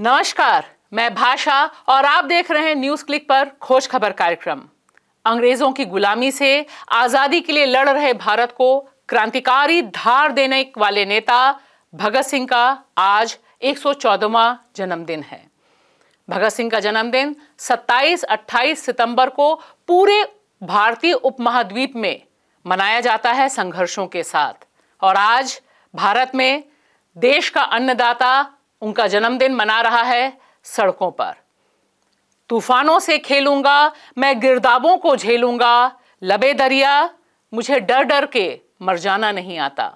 नमस्कार मैं भाषा और आप देख रहे हैं न्यूज क्लिक पर खोज खबर कार्यक्रम अंग्रेजों की गुलामी से आजादी के लिए लड़ रहे भारत को क्रांतिकारी धार देने वाले नेता भगत सिंह का आज 114वां जन्मदिन है भगत सिंह का जन्मदिन 27-28 सितंबर को पूरे भारतीय उपमहाद्वीप में मनाया जाता है संघर्षों के साथ और आज भारत में देश का अन्नदाता उनका जन्मदिन मना रहा है सड़कों पर तूफानों से खेलूंगा मैं गिरदाबों को झेलूंगा लबे दरिया मुझे डर डर के मर जाना नहीं आता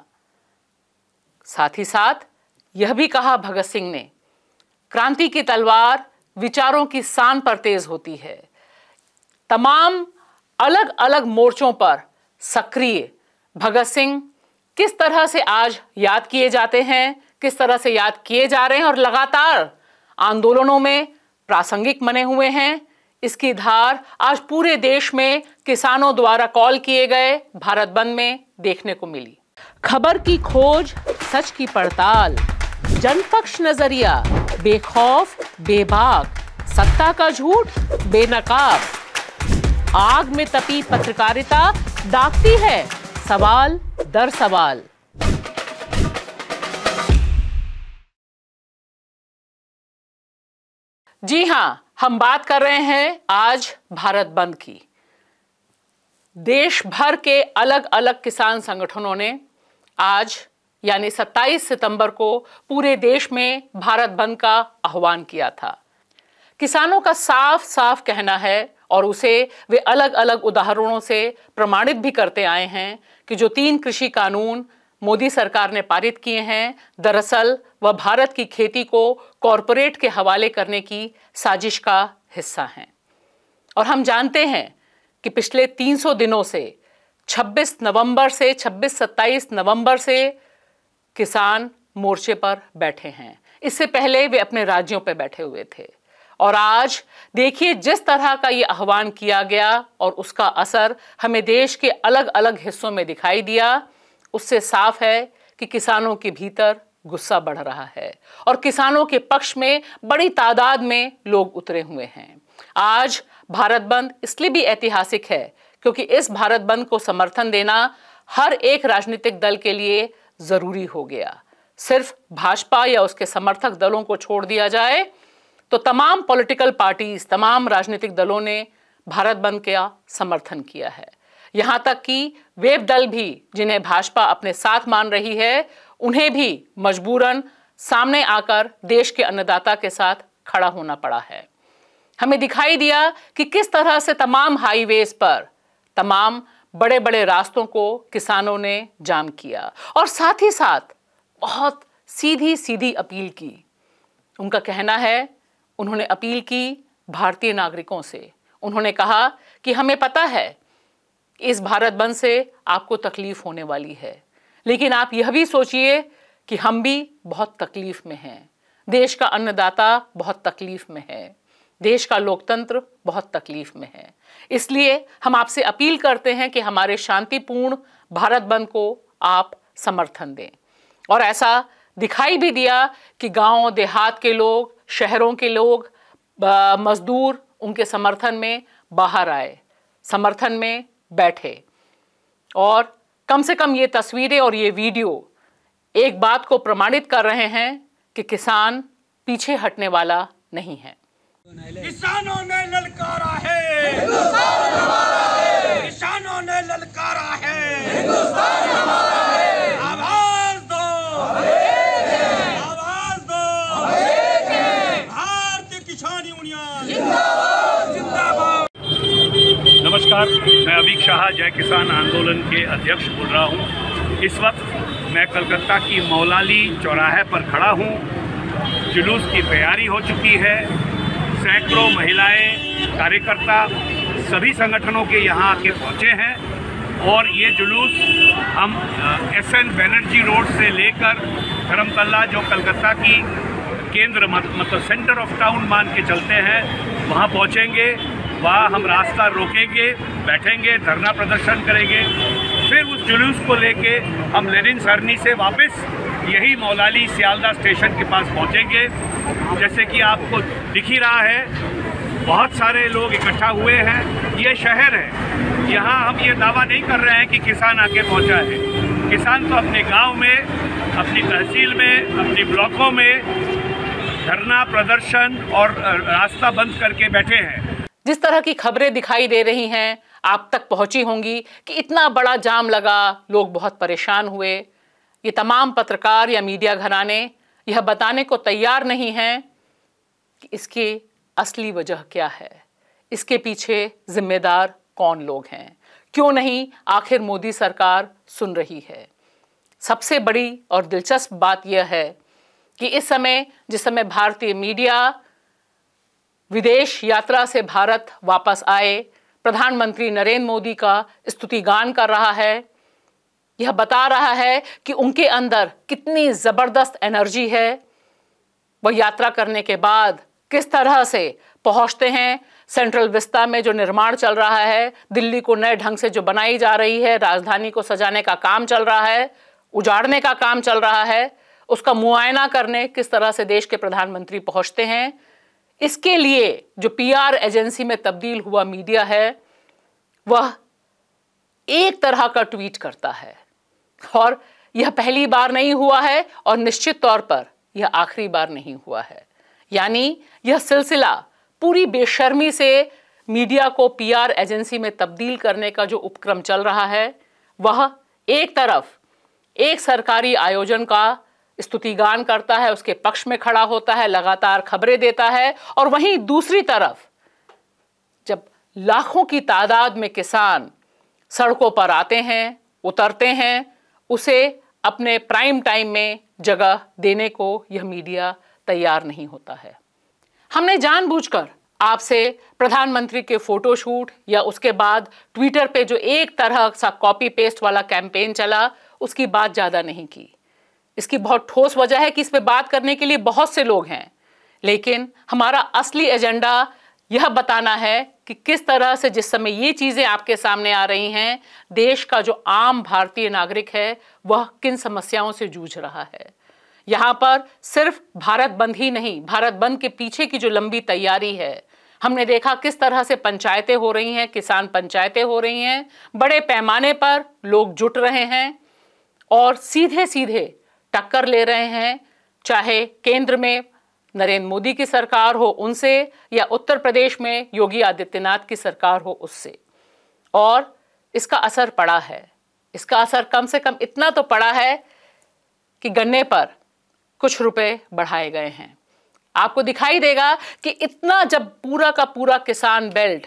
साथ ही साथ यह भी कहा भगत सिंह ने क्रांति की तलवार विचारों की शान पर तेज होती है तमाम अलग अलग मोर्चों पर सक्रिय भगत सिंह किस तरह से आज याद किए जाते हैं किस तरह से याद किए जा रहे हैं और लगातार आंदोलनों में प्रासंगिक बने हुए हैं इसकी धार आज पूरे देश में किसानों द्वारा कॉल किए गए भारत बंद में देखने को मिली खबर की खोज सच की पड़ताल जनपक्ष नजरिया बेखौफ बेबाक सत्ता का झूठ बेनकाब आग में तपी पत्रकारिता दागती है सवाल दर सवाल जी हां हम बात कर रहे हैं आज भारत बंद की देश भर के अलग अलग किसान संगठनों ने आज यानी 27 सितंबर को पूरे देश में भारत बंद का आह्वान किया था किसानों का साफ साफ कहना है और उसे वे अलग अलग उदाहरणों से प्रमाणित भी करते आए हैं कि जो तीन कृषि कानून मोदी सरकार ने पारित किए हैं दरअसल वह भारत की खेती को कॉरपोरेट के हवाले करने की साजिश का हिस्सा हैं और हम जानते हैं कि पिछले 300 दिनों से 26 नवंबर से 26-27 नवंबर से किसान मोर्चे पर बैठे हैं इससे पहले वे अपने राज्यों पर बैठे हुए थे और आज देखिए जिस तरह का ये आह्वान किया गया और उसका असर हमें देश के अलग अलग हिस्सों में दिखाई दिया उससे साफ है कि किसानों के भीतर गुस्सा बढ़ रहा है और किसानों के पक्ष में बड़ी तादाद में लोग उतरे हुए हैं आज भारत बंद इसलिए भी ऐतिहासिक है क्योंकि इस भारत बंद को समर्थन देना हर एक राजनीतिक दल के लिए ज़रूरी हो गया सिर्फ भाजपा या उसके समर्थक दलों को छोड़ दिया जाए तो तमाम पॉलिटिकल पार्टीज तमाम राजनीतिक दलों ने भारत बंद का समर्थन किया है यहां तक कि वेब दल भी जिन्हें भाजपा अपने साथ मान रही है उन्हें भी मजबूरन सामने आकर देश के अन्नदाता के साथ खड़ा होना पड़ा है हमें दिखाई दिया कि किस तरह से तमाम हाईवेज पर तमाम बड़े बड़े रास्तों को किसानों ने जाम किया और साथ ही साथ बहुत सीधी सीधी अपील की उनका कहना है उन्होंने अपील की भारतीय नागरिकों से उन्होंने कहा कि हमें पता है इस भारत बंद से आपको तकलीफ होने वाली है लेकिन आप यह भी सोचिए कि हम भी बहुत तकलीफ में हैं देश का अन्नदाता बहुत तकलीफ में है देश का लोकतंत्र बहुत तकलीफ में है इसलिए हम आपसे अपील करते हैं कि हमारे शांतिपूर्ण भारत बंद को आप समर्थन दें और ऐसा दिखाई भी दिया कि गांव देहात के लोग शहरों के लोग मज़दूर उनके समर्थन में बाहर आए समर्थन में बैठे और कम से कम ये तस्वीरें और ये वीडियो एक बात को प्रमाणित कर रहे हैं कि किसान पीछे हटने वाला नहीं है किसानों ने ललकारा है किसानों ने ललकारा है नमस्कार मैं अभी शाह जय किसान आंदोलन के अध्यक्ष बोल रहा हूँ इस वक्त मैं कलकत्ता की मौलाली चौराहे पर खड़ा हूँ जुलूस की तैयारी हो चुकी है सैकड़ों महिलाएं कार्यकर्ता सभी संगठनों के यहाँ आके पहुँचे हैं और ये जुलूस हम एस एन बैनर्जी रोड से लेकर धर्मतल्ला जो कलकत्ता की केंद्र मतलब सेंटर ऑफ टाउन मान के चलते हैं वहाँ पहुँचेंगे वहाँ हम रास्ता रोकेंगे बैठेंगे धरना प्रदर्शन करेंगे फिर उस जुलूस को लेके हम लेनिन सरनी से वापस यही मौलाली सियालदा स्टेशन के पास पहुँचेंगे जैसे कि आपको दिख ही रहा है बहुत सारे लोग इकट्ठा हुए हैं ये शहर है यहाँ हम ये दावा नहीं कर रहे हैं कि किसान आके पहुँचा है किसान तो अपने गांव में अपनी तहसील में अपने ब्लॉकों में धरना प्रदर्शन और रास्ता बंद करके बैठे हैं जिस तरह की खबरें दिखाई दे रही हैं आप तक पहुंची होंगी कि इतना बड़ा जाम लगा लोग बहुत परेशान हुए ये तमाम पत्रकार या मीडिया घराने यह बताने को तैयार नहीं हैं कि इसकी असली वजह क्या है इसके पीछे जिम्मेदार कौन लोग हैं क्यों नहीं आखिर मोदी सरकार सुन रही है सबसे बड़ी और दिलचस्प बात यह है कि इस समय जिस समय भारतीय मीडिया विदेश यात्रा से भारत वापस आए प्रधानमंत्री नरेंद्र मोदी का स्तुति गान कर रहा है यह बता रहा है कि उनके अंदर कितनी ज़बरदस्त एनर्जी है वह यात्रा करने के बाद किस तरह से पहुंचते हैं सेंट्रल विस्ता में जो निर्माण चल रहा है दिल्ली को नए ढंग से जो बनाई जा रही है राजधानी को सजाने का काम चल रहा है उजाड़ने का काम चल रहा है उसका मुआयना करने किस तरह से देश के प्रधानमंत्री पहुंचते हैं इसके लिए जो पीआर एजेंसी में तब्दील हुआ मीडिया है वह एक तरह का ट्वीट करता है और यह पहली बार नहीं हुआ है और निश्चित तौर पर यह आखिरी बार नहीं हुआ है यानी यह सिलसिला पूरी बेशर्मी से मीडिया को पीआर एजेंसी में तब्दील करने का जो उपक्रम चल रहा है वह एक तरफ एक सरकारी आयोजन का स्तुतिगान करता है उसके पक्ष में खड़ा होता है लगातार खबरें देता है और वहीं दूसरी तरफ जब लाखों की तादाद में किसान सड़कों पर आते हैं उतरते हैं उसे अपने प्राइम टाइम में जगह देने को यह मीडिया तैयार नहीं होता है हमने जानबूझकर आपसे प्रधानमंत्री के फोटोशूट या उसके बाद ट्विटर पे जो एक तरह सा कॉपी पेस्ट वाला कैंपेन चला उसकी बात ज़्यादा नहीं की इसकी बहुत ठोस वजह है कि इस पर बात करने के लिए बहुत से लोग हैं लेकिन हमारा असली एजेंडा यह बताना है कि किस तरह से जिस समय ये चीज़ें आपके सामने आ रही हैं देश का जो आम भारतीय नागरिक है वह किन समस्याओं से जूझ रहा है यहाँ पर सिर्फ भारत बंद ही नहीं भारत बंद के पीछे की जो लंबी तैयारी है हमने देखा किस तरह से पंचायतें हो रही हैं किसान पंचायतें हो रही हैं बड़े पैमाने पर लोग जुट रहे हैं और सीधे सीधे टक्कर ले रहे हैं चाहे केंद्र में नरेंद्र मोदी की सरकार हो उनसे या उत्तर प्रदेश में योगी आदित्यनाथ की सरकार हो उससे और इसका असर पड़ा है इसका असर कम से कम इतना तो पड़ा है कि गन्ने पर कुछ रुपए बढ़ाए गए हैं आपको दिखाई देगा कि इतना जब पूरा का पूरा किसान बेल्ट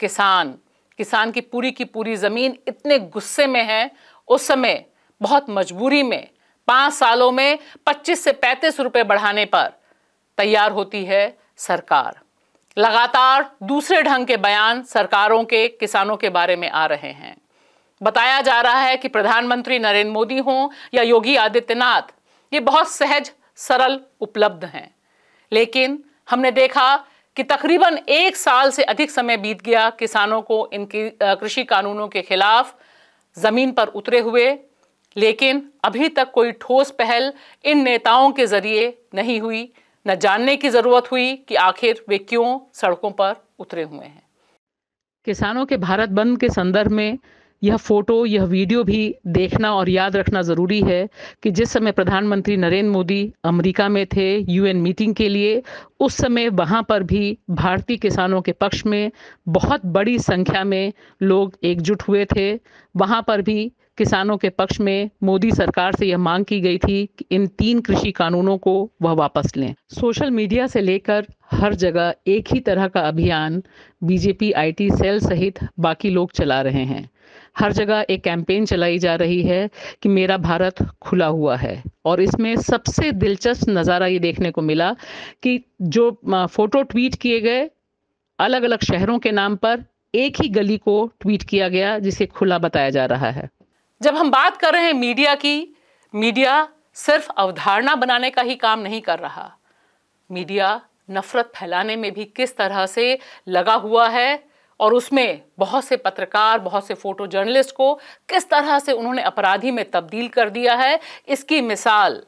किसान किसान की पूरी की पूरी ज़मीन इतने गुस्से में है उस समय बहुत मजबूरी में पांच सालों में 25 से पैंतीस रुपए बढ़ाने पर तैयार होती है सरकार लगातार दूसरे ढंग के बयान सरकारों के किसानों के बारे में आ रहे हैं बताया जा रहा है कि प्रधानमंत्री नरेंद्र मोदी हों या योगी आदित्यनाथ ये बहुत सहज सरल उपलब्ध हैं लेकिन हमने देखा कि तकरीबन एक साल से अधिक समय बीत गया किसानों को इनकी कृषि कानूनों के खिलाफ ज़मीन पर उतरे हुए लेकिन अभी तक कोई ठोस पहल इन नेताओं के जरिए नहीं हुई न जानने की ज़रूरत हुई कि आखिर वे क्यों सड़कों पर उतरे हुए हैं किसानों के भारत बंद के संदर्भ में यह फोटो यह वीडियो भी देखना और याद रखना ज़रूरी है कि जिस समय प्रधानमंत्री नरेंद्र मोदी अमेरिका में थे यूएन मीटिंग के लिए उस समय वहाँ पर भी भारतीय किसानों के पक्ष में बहुत बड़ी संख्या में लोग एकजुट हुए थे वहाँ पर भी किसानों के पक्ष में मोदी सरकार से यह मांग की गई थी कि इन तीन कृषि कानूनों को वह वापस लें सोशल मीडिया से लेकर हर जगह एक ही तरह का अभियान बीजेपी आईटी सेल सहित बाकी लोग चला रहे हैं हर जगह एक कैंपेन चलाई जा रही है कि मेरा भारत खुला हुआ है और इसमें सबसे दिलचस्प नज़ारा ये देखने को मिला कि जो फोटो ट्वीट किए गए अलग अलग शहरों के नाम पर एक ही गली को ट्वीट किया गया जिसे खुला बताया जा रहा है जब हम बात कर रहे हैं मीडिया की मीडिया सिर्फ अवधारणा बनाने का ही काम नहीं कर रहा मीडिया नफरत फैलाने में भी किस तरह से लगा हुआ है और उसमें बहुत से पत्रकार बहुत से फोटो जर्नलिस्ट को किस तरह से उन्होंने अपराधी में तब्दील कर दिया है इसकी मिसाल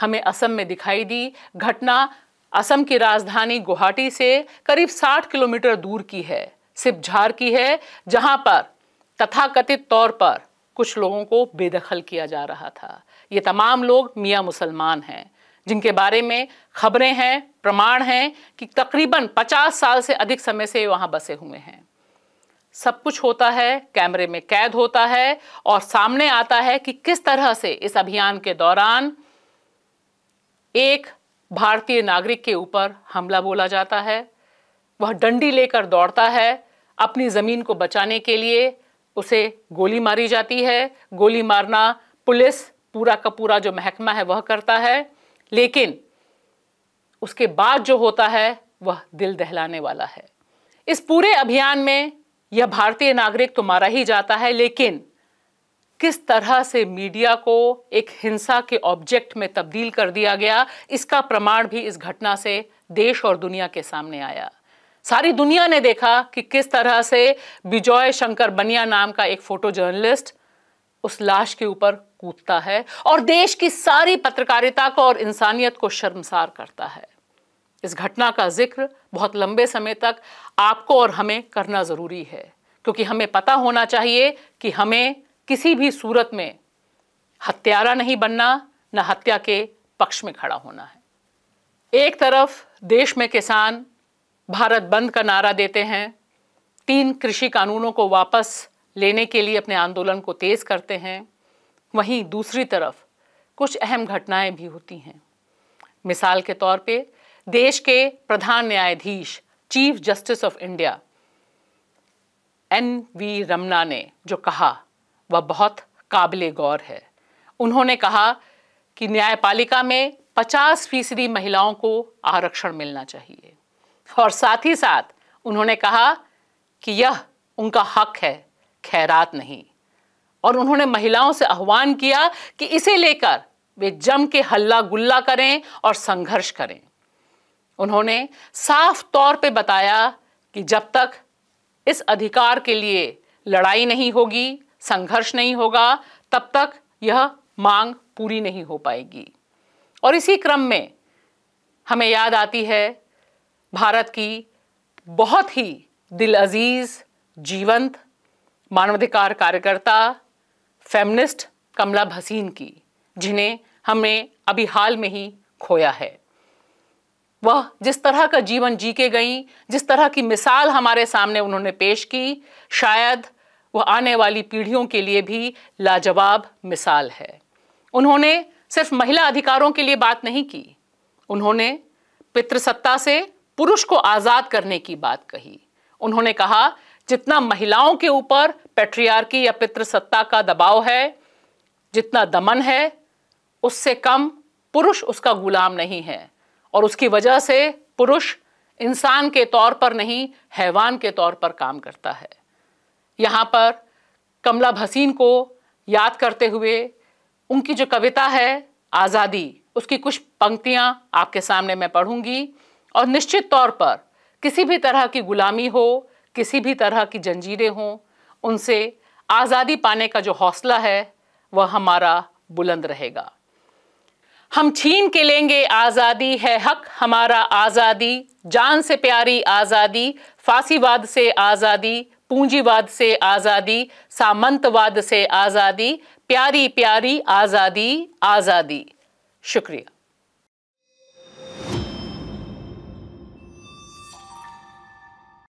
हमें असम में दिखाई दी घटना असम की राजधानी गुवाहाटी से करीब 60 किलोमीटर दूर की है सिपझार की है जहां पर तथाकथित तौर पर कुछ लोगों को बेदखल किया जा रहा था ये तमाम लोग मियाँ मुसलमान हैं जिनके बारे में खबरें हैं प्रमाण हैं कि तकरीबन 50 साल से अधिक समय से वहां बसे हुए हैं सब कुछ होता है कैमरे में कैद होता है और सामने आता है कि किस तरह से इस अभियान के दौरान एक भारतीय नागरिक के ऊपर हमला बोला जाता है वह डंडी लेकर दौड़ता है अपनी ज़मीन को बचाने के लिए उसे गोली मारी जाती है गोली मारना पुलिस पूरा का पूरा जो महकमा है वह करता है लेकिन उसके बाद जो होता है वह दिल दहलाने वाला है इस पूरे अभियान में यह भारतीय नागरिक तो मारा ही जाता है लेकिन किस तरह से मीडिया को एक हिंसा के ऑब्जेक्ट में तब्दील कर दिया गया इसका प्रमाण भी इस घटना से देश और दुनिया के सामने आया सारी दुनिया ने देखा कि किस तरह से विजय शंकर बनिया नाम का एक फोटो जर्नलिस्ट उस लाश के ऊपर कूदता है और देश की सारी पत्रकारिता को और इंसानियत को शर्मसार करता है इस घटना का जिक्र बहुत लंबे समय तक आपको और हमें करना ज़रूरी है क्योंकि हमें पता होना चाहिए कि हमें किसी भी सूरत में हत्यारा नहीं बनना न हत्या के पक्ष में खड़ा होना है एक तरफ देश में किसान भारत बंद का नारा देते हैं तीन कृषि कानूनों को वापस लेने के लिए अपने आंदोलन को तेज़ करते हैं वहीं दूसरी तरफ कुछ अहम घटनाएं भी होती हैं मिसाल के तौर पे देश के प्रधान न्यायाधीश chief justice of India N V Ramana ने जो कहा वह बहुत काबिल गौर है उन्होंने कहा कि न्यायपालिका में 50 फीसदी महिलाओं को आरक्षण मिलना चाहिए और साथ ही साथ उन्होंने कहा कि यह उनका हक है खैरात नहीं और उन्होंने महिलाओं से आह्वान किया कि इसे लेकर वे जम के हल्ला गुल्ला करें और संघर्ष करें उन्होंने साफ तौर पे बताया कि जब तक इस अधिकार के लिए लड़ाई नहीं होगी संघर्ष नहीं होगा तब तक यह मांग पूरी नहीं हो पाएगी और इसी क्रम में हमें याद आती है भारत की बहुत ही दिल अजीज जीवंत मानवाधिकार कार्यकर्ता फेमिनिस्ट कमला भसीन की जिन्हें हमने अभी हाल में ही खोया है वह जिस तरह का जीवन जी के गई जिस तरह की मिसाल हमारे सामने उन्होंने पेश की शायद वह आने वाली पीढ़ियों के लिए भी लाजवाब मिसाल है उन्होंने सिर्फ महिला अधिकारों के लिए बात नहीं की उन्होंने पितृसत्ता से पुरुष को आज़ाद करने की बात कही उन्होंने कहा जितना महिलाओं के ऊपर पेट्रियार्की या पितृसत्ता का दबाव है जितना दमन है उससे कम पुरुष उसका गुलाम नहीं है और उसकी वजह से पुरुष इंसान के तौर पर नहीं हैवान के तौर पर काम करता है यहाँ पर कमला भसीन को याद करते हुए उनकी जो कविता है आज़ादी उसकी कुछ पंक्तियाँ आपके सामने मैं पढ़ूंगी और निश्चित तौर पर किसी भी तरह की गुलामी हो किसी भी तरह की जंजीरें हों उनसे आज़ादी पाने का जो हौसला है वह हमारा बुलंद रहेगा हम छीन के लेंगे आज़ादी है हक हमारा आज़ादी जान से प्यारी आज़ादी फांसीवाद से आज़ादी पूंजीवाद से आज़ादी सामंतवाद से आज़ादी प्यारी प्यारी आज़ादी आज़ादी शुक्रिया